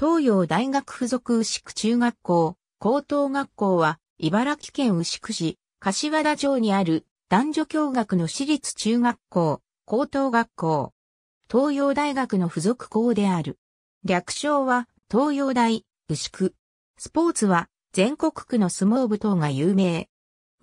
東洋大学附属牛久中学校、高等学校は、茨城県牛久市、柏田町にある男女共学の私立中学校、高等学校。東洋大学の附属校である。略称は、東洋大、牛久。スポーツは、全国区の相撲部等が有名。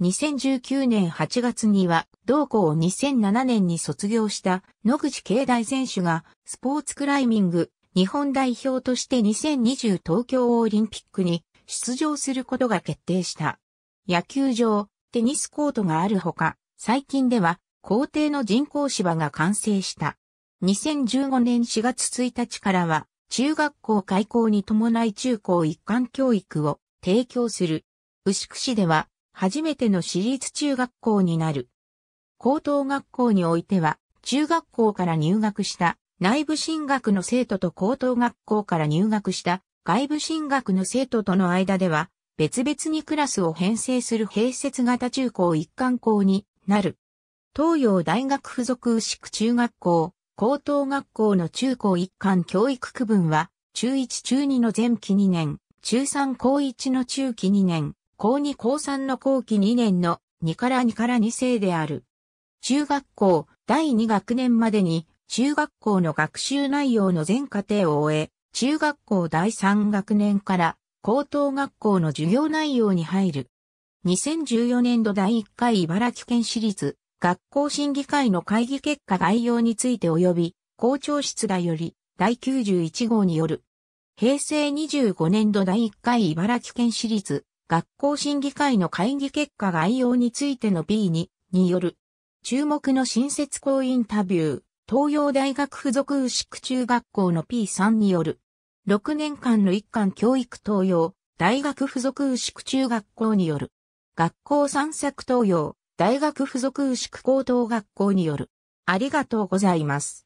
2019年8月には、同校を2007年に卒業した野口慶大選手が、スポーツクライミング、日本代表として2020東京オリンピックに出場することが決定した。野球場、テニスコートがあるほか、最近では校庭の人工芝が完成した。2015年4月1日からは、中学校開校に伴い中高一貫教育を提供する。牛久市では、初めての私立中学校になる。高等学校においては、中学校から入学した内部進学の生徒と高等学校から入学した外部進学の生徒との間では、別々にクラスを編成する併設型中高一貫校になる。東洋大学附属牛久中学校、高等学校の中高一貫教育区分は、中1中2の前期2年、中3高1の中期2年、高2高3の後期2年の2から2から2世である。中学校第2学年までに中学校の学習内容の全過程を終え、中学校第3学年から高等学校の授業内容に入る。2014年度第1回茨城県私立学校審議会の会議結果概要について及び校長室がより第91号による。平成25年度第1回茨城県私立学校審議会の会議結果概要についての B2 による。注目の新設校インタビュー。東洋大学附属牛久中学校の P3 による、6年間の一貫教育東洋、大学附属牛久中学校による、学校散策東洋、大学附属牛久高等学校による、ありがとうございます。